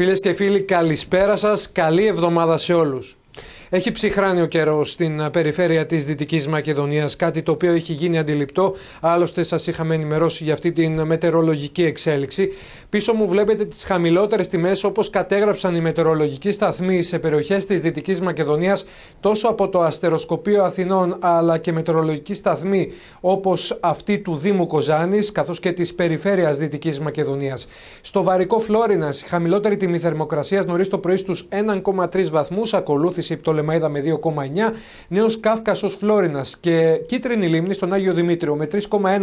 Φίλες και φίλοι, καλησπέρα σας. Καλή εβδομάδα σε όλους. Έχει ψυχράνει ο καιρός στην ε, περιφέρεια της Δυτικής Μακεδονίας, κάτι το οποίο έχει γίνει αντιληπτό. Άλλωστε, σας είχαμε ενημερώσει για αυτή την μετεωρολογική εξέλιξη. Πίσω μου βλέπετε τις χαμηλότερες τιμές όπως κατέγραψαν οι μετεωρολογικοί σταθμοί σε περιοχές της Δυτικής Μακεδονίας, τόσο από το Αστεροσκοπείο Αθηνών, αλλά και μετεωρολογικοί σταθμοί όπως αυτή του Δήμου Κοζάνης, καθώς και της περιφέρειας Δυτικής Μακεδονίας. Στο Βαρικό Φλόρινα, η χαμηλότερη τιμή θερμοκρασίας νωρίς το πρωί στους 1,3 βαθμούς, ακολούθηση η Πτολεμαίδα με 2,9, νέος Κάφκασος Φλόρινας και κίτρινη λίμνη στον Άγιο Δημήτριο με 3,1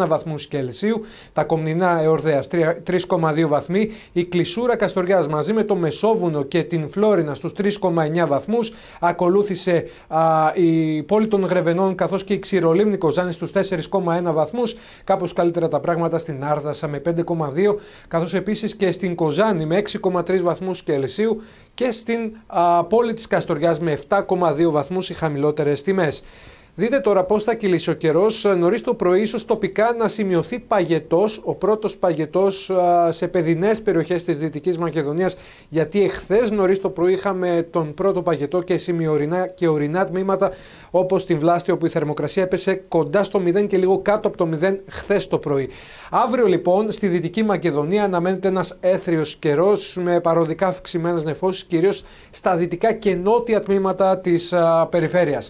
βαθμούς Κελσίου, τα Κομνηνά Εορδέας 3,2 βαθμοί, η Κλεισούρα καστοριάς μαζί με το Μεσόβουνο και την Φλόρινα στους 3,9 βαθμούς, ακολούθησε η πόλη των Γρεβενών καθώς και η Ξηρολίμνη Κοζάνη στους 4,1 βαθμούς, κάπως καλύτερα τα πράγματα στην Άρδασα με 5,2 καθώς επίσης και στην Κοζάνη με 6,3 βαθμούς Κελσίου και στην πόλη της Καστοριάς με 7,2 βαθμούς οι χαμηλότερες τιμές. Δείτε τώρα πώς θα κυλήσει ο καιρός. Νωρίς το πρωί, ίσως τοπικά να σημειωθεί παγετός, ο πρώτος παγετός σε παιδινές περιοχές της Δυτικής Μακεδονίας. Γιατί εχθές νωρίς το πρωί είχαμε τον πρώτο παγετό και σημειωρινά και ορεινά τμήματα, όπως στην Βλάστη, όπου η θερμοκρασία έπεσε κοντά στο 0 και λίγο κάτω από το 0 χθες το πρωί. Αύριο λοιπόν στη Δυτική Μακεδονία αναμένεται ένας έθριος καιρός με παροδικά αυξημένες νεφώσεις, κυρίως στα δυτικά και νότια τμήματα της περιφέρεια.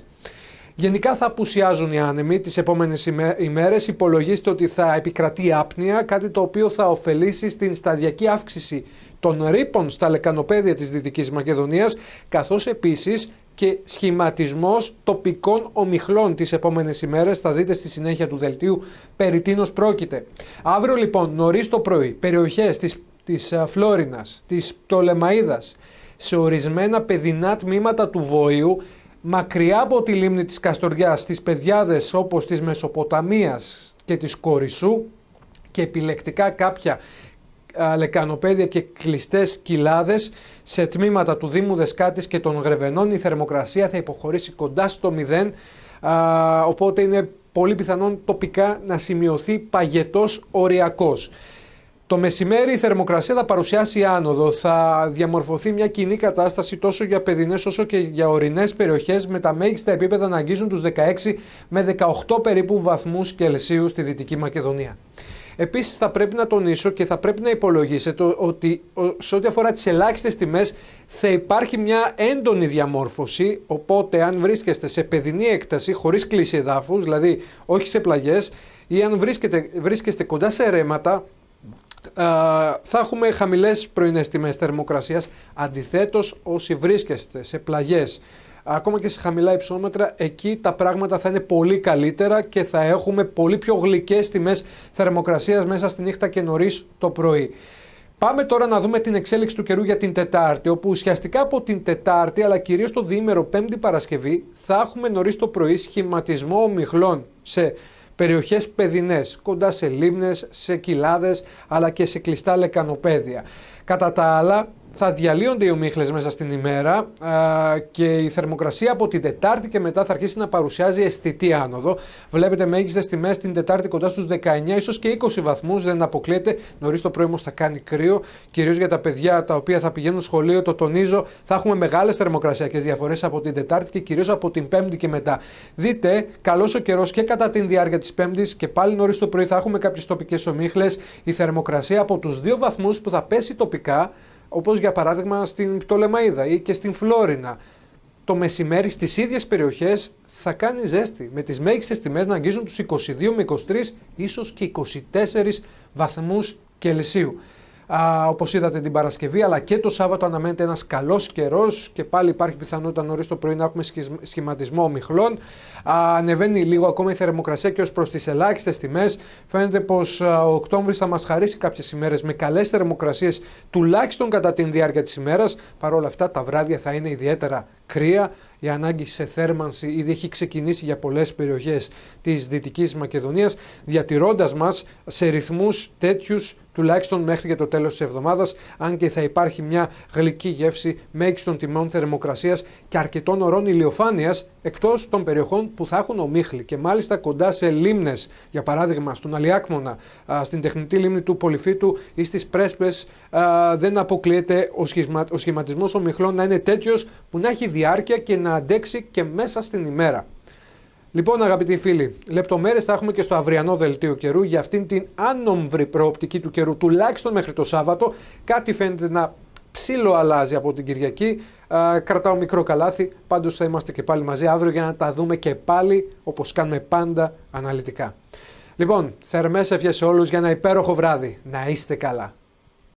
Γενικά θα απουσιάζουν οι άνεμοι τις επόμενες ημέρες. Υπολογίστε ότι θα επικρατεί άπνοια, κάτι το οποίο θα ωφελήσει στην σταδιακή αύξηση των ρήπων στα λεκανοπέδια της Δυτικής Μακεδονίας, καθώς επίσης και σχηματισμός τοπικών ομιχλών τις επόμενες ημέρες. Θα δείτε στη συνέχεια του δελτίου περί τίνος πρόκειται. Αύριο λοιπόν νωρίς το πρωί περιοχές της, της ε, Φλόρινας, της Πτολεμαίδας, σε ορισμένα παιδινά τμήματα του βοίου μακριά από τη λίμνη της Καστοριάς, στις πεδιάδες όπως της Μεσοποταμίας και της Κορισού και επιλεκτικά κάποια λεκανοπέδια και κλειστές κοιλάδες σε τμήματα του Δήμου Δεσκάτης και των Γρεβενών η θερμοκρασία θα υποχωρήσει κοντά στο μηδέν. οπότε είναι πολύ πιθανόν τοπικά να σημειωθεί παγετός οριακός. Το μεσημέρι η θερμοκρασία θα παρουσιάσει άνοδο. Θα διαμορφωθεί μια κοινή κατάσταση τόσο για παιδινές όσο και για ορεινές περιοχές με τα μέγιστα επίπεδα να αγγίζουν τους 16 με 18 περίπου βαθμούς Κελσίου στη Δυτική Μακεδονία. Επίσης, θα πρέπει να τονίσω και θα πρέπει να υπολογίσετε ότι σε ό,τι αφορά τις ελάχιστες τιμές θα υπάρχει μια έντονη διαμόρφωση. Οπότε, αν βρίσκεστε σε παιδινή έκταση, χωρίς κλίση εδάφους, δηλαδή όχι σε πλαγιές, ή αν βρίσκεστε κοντά σε ρέματα, θα έχουμε χαμηλές πρωινές τιμές θερμοκρασίας. Αντιθέτως, όσοι βρίσκεστε σε πλαγιές, ακόμα και σε χαμηλά υψόμετρα, εκεί τα πράγματα θα είναι πολύ καλύτερα και θα έχουμε πολύ πιο γλυκές τιμές θερμοκρασίας μέσα στη νύχτα και νωρίς το πρωί. Πάμε τώρα να δούμε την εξέλιξη του καιρού για την Τετάρτη, όπου ουσιαστικά από την Τετάρτη, αλλά κυρίως το διήμερο Πέμπτη Παρασκευή, θα έχουμε νωρίς το πρωί σχηματισμό ομιχλών σε περιοχές παιδινές, κοντά σε λίμνες, σε κοιλάδες αλλά και σε κλειστά λεκανοπέδια. Κατά τα άλλα, θα διαλύονται οι ομίχλες μέσα στην ημέρα και η θερμοκρασία από την Τετάρτη και μετά θα αρχίσει να παρουσιάζει αισθητή άνοδο. Βλέπετε μέγιστες τιμές την Τετάρτη κοντά στους 19, ίσως και 20 βαθμούς, δεν αποκλείεται. Νωρίς το πρωί όμως θα κάνει κρύο, κυρίως για τα παιδιά τα οποία θα πηγαίνουν σχολείο, το τονίζω, θα έχουμε μεγάλες θερμοκρασιακές διαφορές από την Τετάρτη και κυρίως από την Πέμπτη και μετά. Δείτε, καλός ο καιρός και κατά την διάρκεια της Πέμπτης και πάλι νωρίς το πρωί θα έχουμε κάποιες τοπικές ομίχλες. Η θερμοκρασία από τους 2 βαθμούς που θα πέσει τοπικά Όπως για παράδειγμα στην Πτολεμαίδα ή και στην Φλόρινα. Το μεσημέρι στις ίδιες περιοχές θα κάνει ζέστη, με τις μέγιστες τιμές να αγγίζουν τους 22 με 23, ίσως και 24 βαθμούς Κελσίου. Α, όπως είδατε την Παρασκευή, αλλά και το Σάββατο αναμένεται ένας καλός καιρός και πάλι υπάρχει πιθανότητα νωρίς το πρωί να έχουμε σχηματισμό ομιχλών. ανεβαίνει λίγο ακόμα η θερμοκρασία και ως προς τις ελάχιστες τιμές. Φαίνεται πως ο Οκτώβρης θα μας χαρίσει κάποιες ημέρες με καλές θερμοκρασίες τουλάχιστον κατά την διάρκεια της ημέρας. παρόλα αυτά τα βράδια θα είναι ιδιαίτερα κρύα, η ανάγκη σε θέρμανση ήδη έχει ξεκινήσει για πολλές περιοχές της Δυτικής Μακεδονίας, διατηρώντας μας σε ρυθμούς τέτοιους τουλάχιστον μέχρι και το τέλος της εβδομάδας, αν και θα υπάρχει μια γλυκή γεύση μέγιστον τιμών θερμοκρασίας και αρκετών ωρών ηλιοφάνειας, εκτός των περιοχών που θα έχουν ομίχλη και μάλιστα κοντά σε λίμνες, για παράδειγμα στον Αλιάκμονα, στην τεχνητή λίμνη του Πολυφίτου ή στις Πρέσπες, δεν αποκλείεται ο σχηματισμός ομιχλών να είναι τέτοιος που να έχει διάρκεια και να αντέξει και μέσα στην ημέρα. Λοιπόν, αγαπητοί φίλοι, λεπτομέρειες θα έχουμε και στο αυριανό δελτίο καιρού για αυτήν την άνομβρη προοπτική του καιρού, τουλάχιστον μέχρι το Σάββατο. Κάτι φαίνεται να ψήλο αλλάζει από την Κυριακή. κρατάω μικρό καλάθι. Πάντως θα είμαστε και πάλι μαζί αύριο για να τα δούμε και πάλι όπως κάνουμε πάντα αναλυτικά. Λοιπόν, θερμές ευχές σε όλους για ένα υπέροχο βράδυ. Να είστε καλά.